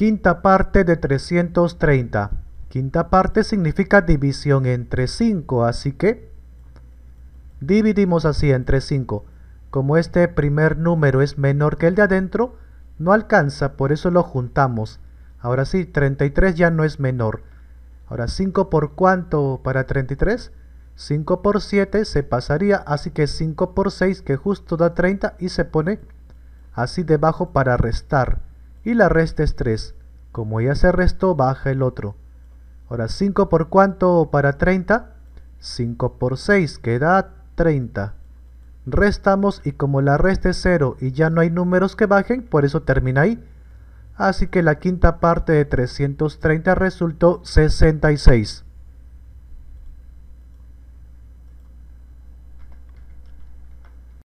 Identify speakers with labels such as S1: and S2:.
S1: Quinta parte de 330. Quinta parte significa división entre 5, así que dividimos así entre 5. Como este primer número es menor que el de adentro, no alcanza, por eso lo juntamos. Ahora sí, 33 ya no es menor. Ahora, 5 por cuánto para 33? 5 por 7 se pasaría, así que 5 por 6 que justo da 30 y se pone así debajo para restar y la resta es 3. Como ya se restó, baja el otro. Ahora, 5 por cuánto para 30? 5 por 6, queda 30. Restamos y como la resta es 0 y ya no hay números que bajen, por eso termina ahí. Así que la quinta parte de 330 resultó 66.